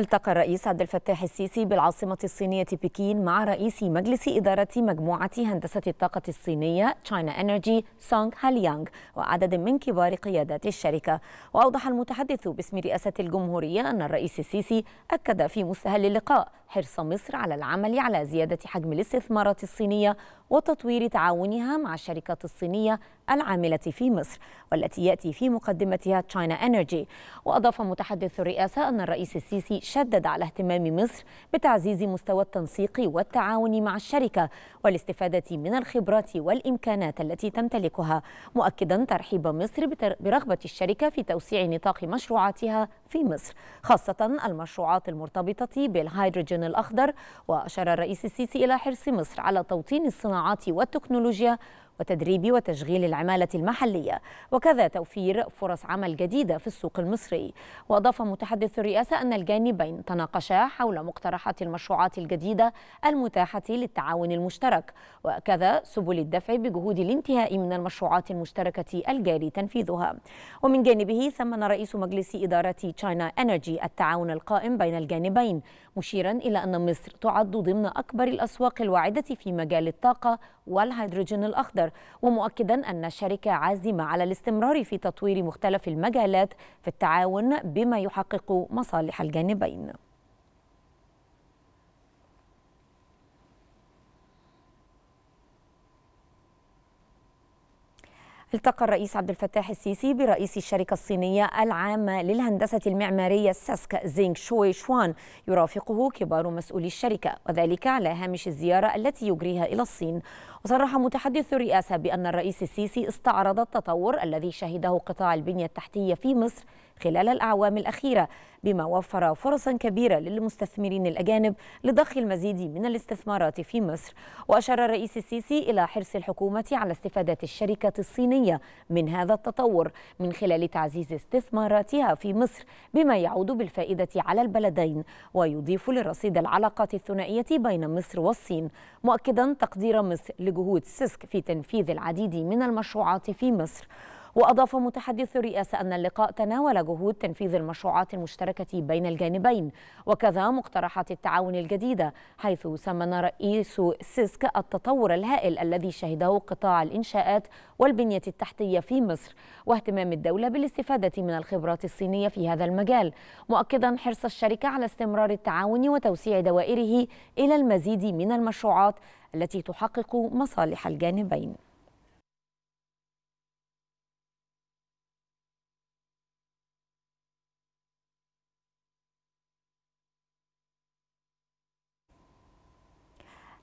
التقى الرئيس عبد الفتاح السيسي بالعاصمة الصينية بكين مع رئيس مجلس إدارة مجموعة هندسة الطاقة الصينية تشاينا انرجي سونغ هاليانغ وعدد من كبار قيادات الشركة وأوضح المتحدث باسم رئاسة الجمهورية أن الرئيس السيسي أكد في مستهل اللقاء حرص مصر على العمل على زيادة حجم الاستثمارات الصينية وتطوير تعاونها مع الشركات الصينية العاملة في مصر والتي يأتي في مقدمتها تشاينا انرجي وأضاف متحدث الرئاسة أن الرئيس السيسي شدد على اهتمام مصر بتعزيز مستوى التنسيق والتعاون مع الشركة والاستفادة من الخبرات والإمكانات التي تمتلكها مؤكدا ترحيب مصر برغبة الشركة في توسيع نطاق مشروعاتها في مصر خاصة المشروعات المرتبطة بالهيدروجين الأخضر وأشار الرئيس السيسي إلى حرص مصر على توطين الصناعات والتكنولوجيا وتدريب وتشغيل العمالة المحلية وكذا توفير فرص عمل جديدة في السوق المصري وأضاف متحدث الرئاسة أن الجانبين تناقشا حول مقترحات المشروعات الجديدة المتاحة للتعاون المشترك وكذا سبل الدفع بجهود الانتهاء من المشروعات المشتركة الجاري تنفيذها ومن جانبه ثمن رئيس مجلس إدارة تشاينا أنرجي التعاون القائم بين الجانبين مشيرا إلى أن مصر تعد ضمن أكبر الأسواق الواعدة في مجال الطاقة والهيدروجين الأخضر ومؤكدا أن الشركة عازمة على الاستمرار في تطوير مختلف المجالات في التعاون بما يحقق مصالح الجانبين التقى الرئيس عبد الفتاح السيسي برئيس الشركة الصينية العامة للهندسة المعمارية ساسك زينغ شوي شوان يرافقه كبار مسؤولي الشركة وذلك على هامش الزيارة التي يجريها إلى الصين وصرح متحدث الرئاسة بأن الرئيس السيسي استعرض التطور الذي شهده قطاع البنية التحتية في مصر خلال الأعوام الأخيرة بما وفر فرصا كبيرة للمستثمرين الأجانب لضخ المزيد من الاستثمارات في مصر وأشار الرئيس السيسي إلى حرص الحكومة على استفادة الشركة الصينية من هذا التطور من خلال تعزيز استثماراتها في مصر بما يعود بالفائدة على البلدين ويضيف لرصيد العلاقات الثنائية بين مصر والصين مؤكدا تقدير مصر لجهود سيسك في تنفيذ العديد من المشروعات في مصر وأضاف متحدث الرئاسة أن اللقاء تناول جهود تنفيذ المشروعات المشتركة بين الجانبين وكذا مقترحات التعاون الجديدة حيث سمن رئيس سيسك التطور الهائل الذي شهده قطاع الإنشاءات والبنية التحتية في مصر واهتمام الدولة بالاستفادة من الخبرات الصينية في هذا المجال مؤكدا حرص الشركة على استمرار التعاون وتوسيع دوائره إلى المزيد من المشروعات التي تحقق مصالح الجانبين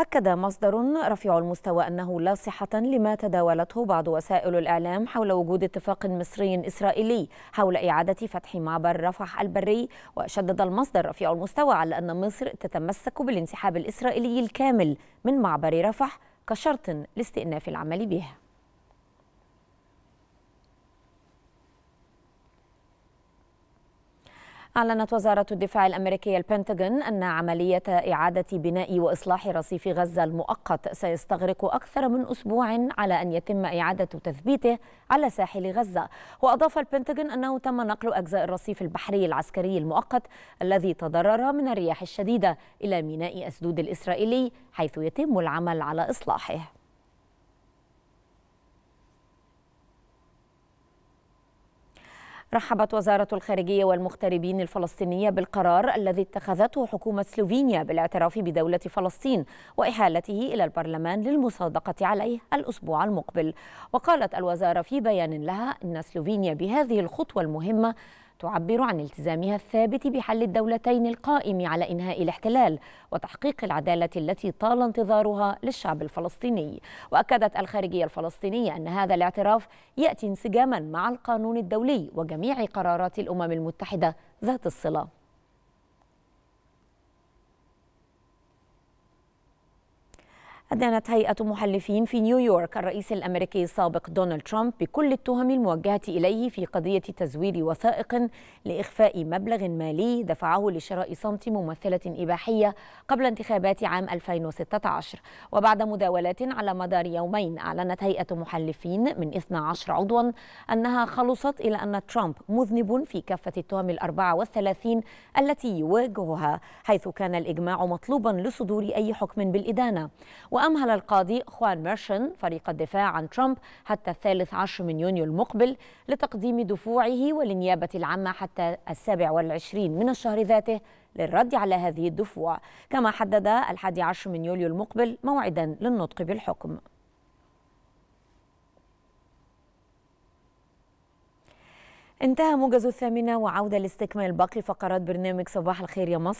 أكد مصدر رفيع المستوى أنه لا صحة لما تداولته بعض وسائل الإعلام حول وجود اتفاق مصري إسرائيلي حول إعادة فتح معبر رفح البري وشدد المصدر رفيع المستوى على أن مصر تتمسك بالانسحاب الإسرائيلي الكامل من معبر رفح كشرط لاستئناف العمل به أعلنت وزارة الدفاع الأمريكية البنتاغون أن عملية إعادة بناء وإصلاح رصيف غزة المؤقت سيستغرق أكثر من أسبوع على أن يتم إعادة تثبيته على ساحل غزة وأضاف البنتاغون أنه تم نقل أجزاء الرصيف البحري العسكري المؤقت الذي تضرر من الرياح الشديدة إلى ميناء أسدود الإسرائيلي حيث يتم العمل على إصلاحه رحبت وزارة الخارجية والمغتربين الفلسطينية بالقرار الذي اتخذته حكومة سلوفينيا بالاعتراف بدولة فلسطين وإحالته إلى البرلمان للمصادقة عليه الأسبوع المقبل وقالت الوزارة في بيان لها أن سلوفينيا بهذه الخطوة المهمة تعبر عن التزامها الثابت بحل الدولتين القائم على إنهاء الاحتلال وتحقيق العدالة التي طال انتظارها للشعب الفلسطيني وأكدت الخارجية الفلسطينية أن هذا الاعتراف يأتي انسجاما مع القانون الدولي وجميع قرارات الأمم المتحدة ذات الصلة أدانت هيئة محلفين في نيويورك الرئيس الأمريكي السابق دونالد ترامب بكل التهم الموجهة إليه في قضية تزوير وثائق لإخفاء مبلغ مالي دفعه لشراء صمت ممثلة إباحية قبل انتخابات عام 2016 وبعد مداولات على مدار يومين أعلنت هيئة محلفين من 12 عضوا أنها خلصت إلى أن ترامب مذنب في كافة التهم الأربعة والثلاثين التي يواجهها حيث كان الإجماع مطلوبا لصدور أي حكم بالإدانة وأمهل القاضي خوان ميرشن فريق الدفاع عن ترامب حتى الثالث عشر من يونيو المقبل لتقديم دفوعه وللنيابة العامة حتى السابع والعشرين من الشهر ذاته للرد على هذه الدفوع كما حدد الحادي عشر من يوليو المقبل موعدا للنطق بالحكم انتهى موجز الثامنة وعودة لاستكمال باقي فقرات برنامج صباح الخير يا مصر